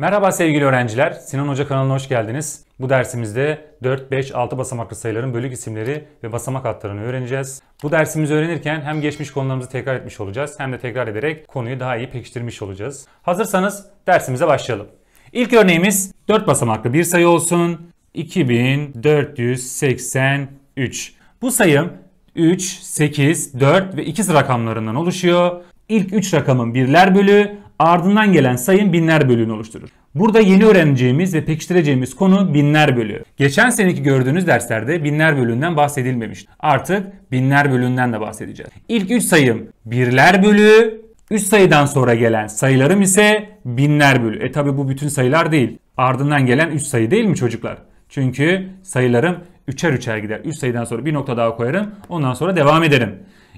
Merhaba sevgili öğrenciler. Sinan Hoca kanalına hoş geldiniz. Bu dersimizde 4, 5, 6 basamaklı sayıların bölük isimleri ve basamak adlarını öğreneceğiz. Bu dersimizi öğrenirken hem geçmiş konularımızı tekrar etmiş olacağız hem de tekrar ederek konuyu daha iyi pekiştirmiş olacağız. Hazırsanız dersimize başlayalım. İlk örneğimiz 4 basamaklı bir sayı olsun. 2483. Bu sayım 3, 8, 4 ve 2 rakamlarından oluşuyor. İlk 3 rakamın birler bölü, Ardından gelen sayım binler bölüğünü oluşturur. Burada yeni öğreneceğimiz ve pekiştireceğimiz konu binler bölüğü. Geçen seneki gördüğünüz derslerde binler bölüğünden bahsedilmemiş. Artık binler bölüğünden de bahsedeceğiz. İlk 3 sayım birler bölüğü, 3 sayıdan sonra gelen sayılarım ise binler bölüğü. E tabi bu bütün sayılar değil. Ardından gelen 3 sayı değil mi çocuklar? Çünkü sayılarım üçer üçer gider. 3 sayıdan sonra bir nokta daha koyarım. Ondan sonra devam ederim.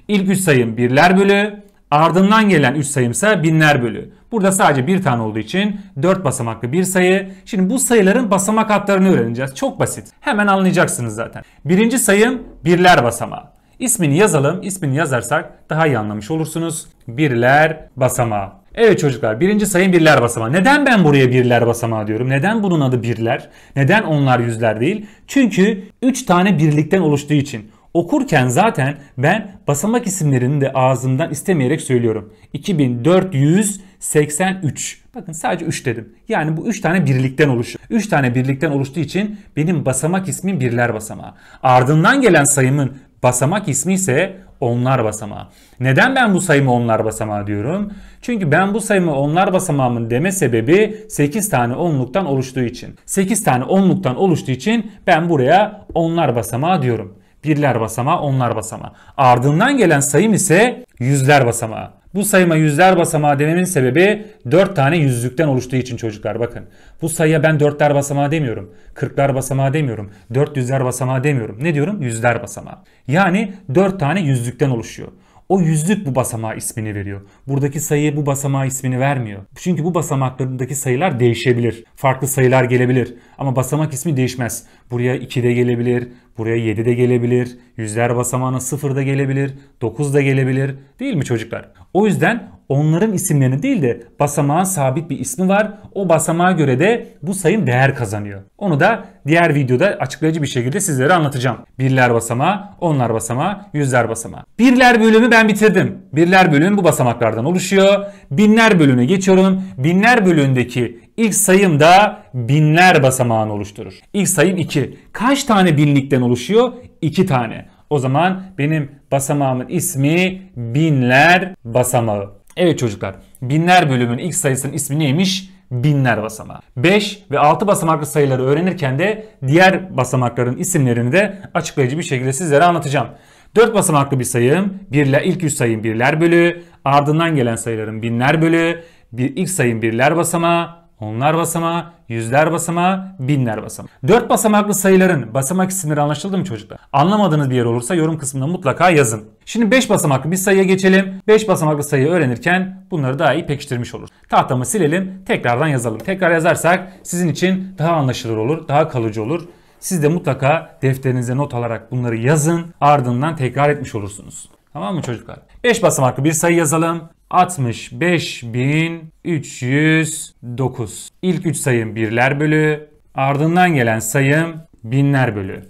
İlk 3 sayım birler bölüğü, Ardından gelen 3 sayımsa binler bölü. Burada sadece bir tane olduğu için 4 basamaklı bir sayı. Şimdi bu sayıların basamak hatlarını öğreneceğiz. Çok basit. Hemen anlayacaksınız zaten. Birinci sayım birler basamağı. İsmini yazalım. İsmini yazarsak daha iyi anlamış olursunuz. Birler basamağı. Evet çocuklar birinci sayım birler basamağı. Neden ben buraya birler basamağı diyorum? Neden bunun adı birler? Neden onlar yüzler değil? Çünkü 3 tane birlikten oluştuğu için. Okurken zaten ben basamak isimlerini de ağzımdan istemeyerek söylüyorum. 2483. Bakın sadece 3 dedim. Yani bu 3 tane birlikten oluşuyor. 3 tane birlikten oluştuğu için benim basamak ismim birler basamağı. Ardından gelen sayımın basamak ismi ise onlar basamağı. Neden ben bu sayımı onlar basamağı diyorum? Çünkü ben bu sayımı onlar basamağımın deme sebebi 8 tane onluktan oluştuğu için. 8 tane onluktan oluştuğu için ben buraya onlar basamağı diyorum birler basamağı, onlar basamağı. Ardından gelen sayım ise yüzler basamağı. Bu sayıma yüzler basamağı dememin sebebi 4 tane yüzlükten oluştuğu için çocuklar bakın. Bu sayıya ben dörtler basamağı demiyorum. Kırklar basamağı demiyorum. Dört yüzler basamağı demiyorum. Ne diyorum? Yüzler basamağı. Yani 4 tane yüzlükten oluşuyor. O yüzlük bu basamağa ismini veriyor. Buradaki sayı bu basamağa ismini vermiyor. Çünkü bu basamaklarındaki sayılar değişebilir. Farklı sayılar gelebilir. Ama basamak ismi değişmez. Buraya 2 de gelebilir, buraya 7 de gelebilir, yüzler basamağına 0 da gelebilir, 9 da gelebilir değil mi çocuklar? O yüzden onların isimlerini değil de basamağın sabit bir ismi var. O basamağa göre de bu sayım değer kazanıyor. Onu da diğer videoda açıklayıcı bir şekilde sizlere anlatacağım. Birler basamağı, onlar basamağı, yüzler basamağı. Birler bölümü ben bitirdim. Birler bölümü bu basamaklardan oluşuyor. Binler bölümüne geçiyorum. Binler bölümündeki İlk sayım da binler basamağını oluşturur. İlk sayım 2. Kaç tane binlikten oluşuyor? 2 tane. O zaman benim basamağımın ismi binler basamağı. Evet çocuklar binler bölümün ilk sayısının ismi neymiş? Binler basamağı. 5 ve 6 basamaklı sayıları öğrenirken de diğer basamakların isimlerini de açıklayıcı bir şekilde sizlere anlatacağım. 4 basamaklı bir sayım, birler, ilk 3 sayım birler bölü, ardından gelen sayıların binler bölü, bir ilk sayım birler basamağı, onlar basamağı, yüzler basamağı, binler basamağı. Dört basamaklı sayıların basamak isimleri anlaşıldı mı çocuklar? Anlamadığınız bir yer olursa yorum kısmında mutlaka yazın. Şimdi 5 basamaklı bir sayıya geçelim. 5 basamaklı sayıyı öğrenirken bunları daha iyi pekiştirmiş olur. Tahtamı silelim, tekrardan yazalım. Tekrar yazarsak sizin için daha anlaşılır olur, daha kalıcı olur. Siz de mutlaka defterinize not alarak bunları yazın. Ardından tekrar etmiş olursunuz. Tamam mı çocuklar? 5 basamaklı bir sayı yazalım. 65.309. İlk 3 sayım birler bölü, ardından gelen sayım binler bölü.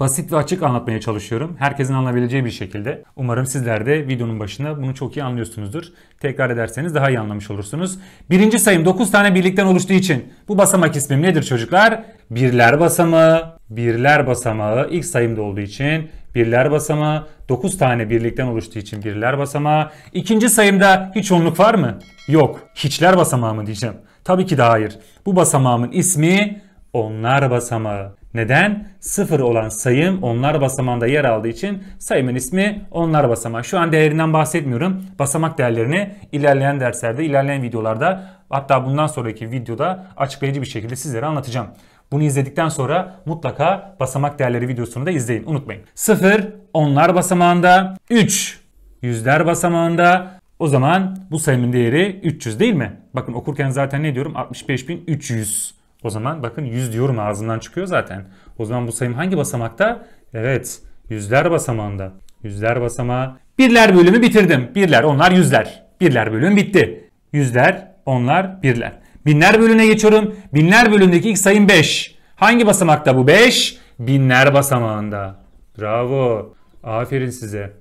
Basit ve açık anlatmaya çalışıyorum. Herkesin anlayabileceği bir şekilde. Umarım sizler de videonun başında bunu çok iyi anlıyorsunuzdur. Tekrar ederseniz daha iyi anlamış olursunuz. Birinci sayım 9 tane birlikten oluştuğu için bu basamak ismim nedir çocuklar? Birler basamağı birler basamağı ilk sayımda olduğu için birler basamağı 9 tane birlikten oluştuğu için birler basamağı. ikinci sayımda hiç onluk var mı? Yok. Hiçler basamağı mı diyeceğim? Tabii ki de hayır. Bu basamağımın ismi onlar basamağı. Neden? Sıfır olan sayım onlar basamağında yer aldığı için sayımın ismi onlar basamağı. Şu an değerinden bahsetmiyorum. Basamak değerlerini ilerleyen derslerde, ilerleyen videolarda hatta bundan sonraki videoda açıklayıcı bir şekilde sizlere anlatacağım. Bunu izledikten sonra mutlaka basamak değerleri videosunu da izleyin. Unutmayın. 0 onlar basamağında, 3 yüzler basamağında, o zaman bu sayımın değeri 300 değil mi? Bakın okurken zaten ne diyorum? 65300. O zaman bakın 100 diyorum ağzından çıkıyor zaten. O zaman bu sayım hangi basamakta? Evet yüzler basamağında. Yüzler basamağı. Birler bölümü bitirdim. Birler onlar yüzler. Birler bölüm bitti. Yüzler onlar birler. Binler bölüne geçiyorum. Binler bölümdeki ilk sayım 5. Hangi basamakta bu 5? Binler basamağında. Bravo. Aferin size.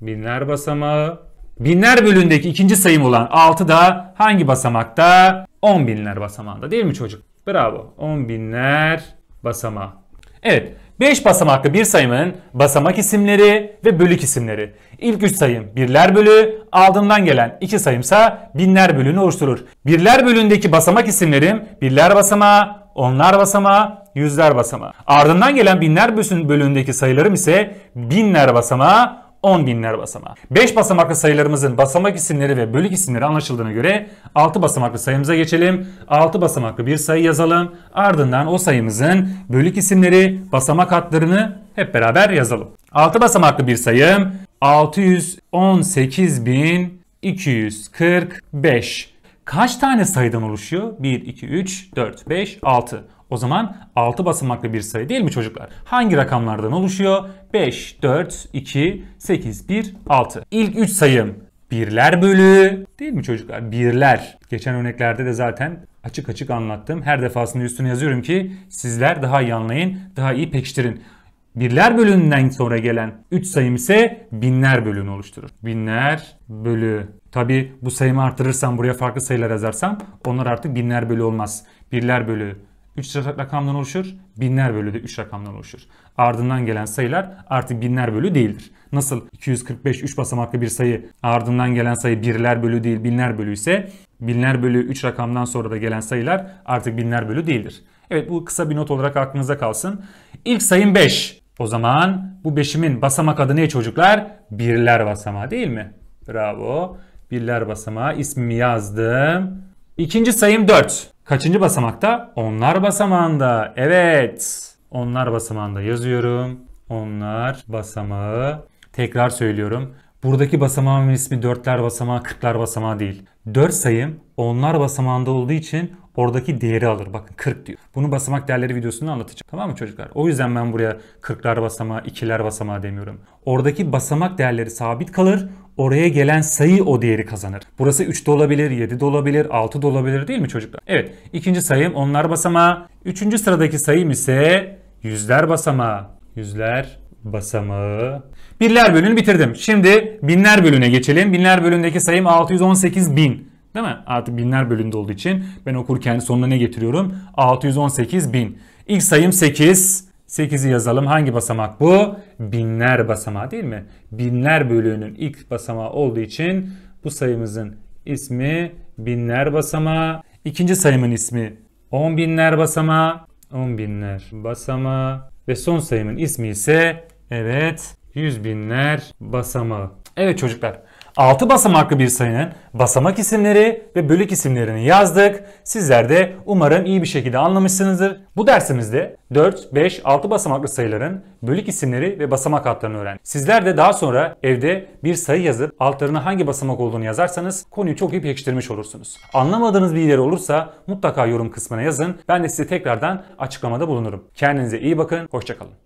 Binler basamağı. Binler bölündeki ikinci sayım olan 6 da hangi basamakta? 10 binler basamağında değil mi çocuk? Bravo. 10 binler basamağı. Evet. 5 basamaklı bir sayımın basamak isimleri ve bölük isimleri. İlk 3 sayım birler bölü, ardından gelen 2 sayımsa binler bölüğünü oluşturur. Birler bölündeki basamak isimlerim birler basamağı, onlar basamağı, yüzler basamağı. Ardından gelen binler bölündeki sayılarım ise binler basamağı, 10 binler basamağı. 5 basamaklı sayılarımızın basamak isimleri ve bölük isimleri anlaşıldığına göre 6 basamaklı sayımıza geçelim. 6 basamaklı bir sayı yazalım. Ardından o sayımızın bölük isimleri, basamak hatlarını hep beraber yazalım. 6 basamaklı bir sayım 618.245. Kaç tane sayıdan oluşuyor? 1, 2, 3, 4, 5, 6. O zaman 6 basamaklı bir sayı değil mi çocuklar? Hangi rakamlardan oluşuyor? 5, 4, 2, 8, 1, 6. İlk 3 sayım birler bölü değil mi çocuklar? Birler. Geçen örneklerde de zaten açık açık anlattım. Her defasında üstüne yazıyorum ki sizler daha iyi anlayın, daha iyi pekiştirin. Birler bölümünden sonra gelen 3 sayım ise binler bölümünü oluşturur. Binler bölü. Tabi bu sayımı artırırsam buraya farklı sayılar yazarsam onlar artık binler bölü olmaz. Birler bölü 3 rakamdan oluşur. Binler bölü de 3 rakamdan oluşur. Ardından gelen sayılar artık binler bölü değildir. Nasıl 245 3 basamaklı bir sayı ardından gelen sayı birler bölü değil binler bölü ise binler bölü 3 rakamdan sonra da gelen sayılar artık binler bölü değildir. Evet bu kısa bir not olarak aklınıza kalsın. İlk sayım 5. O zaman bu 5'imin basamak adı ne çocuklar? Birler basamağı değil mi? Bravo. Birler basamağı ismimi yazdım. İkinci sayım 4. Kaçıncı basamakta? Onlar basamağında. Evet. Onlar basamağında yazıyorum. Onlar basamağı. Tekrar söylüyorum. Buradaki basamağın ismi dörtler basamağı, kırklar basamağı değil. Dört sayım onlar basamağında olduğu için oradaki değeri alır. Bakın 40 diyor. Bunu basamak değerleri videosunda anlatacağım. Tamam mı çocuklar? O yüzden ben buraya kırklar basamağı, ikiler basamağı demiyorum. Oradaki basamak değerleri sabit kalır. Oraya gelen sayı o değeri kazanır. Burası 3 de olabilir, 7 de olabilir, 6 da olabilir değil mi çocuklar? Evet. ikinci sayım onlar basamağı. Üçüncü sıradaki sayım ise yüzler basamağı. Yüzler basamağı. Birler bölümünü bitirdim. Şimdi binler bölüne geçelim. Binler bölündeki sayım 618 bin. Değil mi? Artık binler bölünde olduğu için ben okurken sonuna ne getiriyorum? 618 bin. İlk sayım 8. 8'i yazalım. Hangi basamak bu? Binler basamağı değil mi? Binler bölüğünün ilk basamağı olduğu için bu sayımızın ismi binler basamağı. İkinci sayımın ismi 10 binler basamağı. 10 binler basamağı. Ve son sayımın ismi ise Evet. Yüz binler basamağı. Evet çocuklar. 6 basamaklı bir sayının basamak isimleri ve bölük isimlerini yazdık. Sizler de umarım iyi bir şekilde anlamışsınızdır. Bu dersimizde 4, 5, 6 basamaklı sayıların bölük isimleri ve basamak adlarını öğrendik. Sizler de daha sonra evde bir sayı yazıp altlarına hangi basamak olduğunu yazarsanız konuyu çok iyi pekiştirmiş olursunuz. Anlamadığınız bilgiler olursa mutlaka yorum kısmına yazın. Ben de size tekrardan açıklamada bulunurum. Kendinize iyi bakın, hoşçakalın.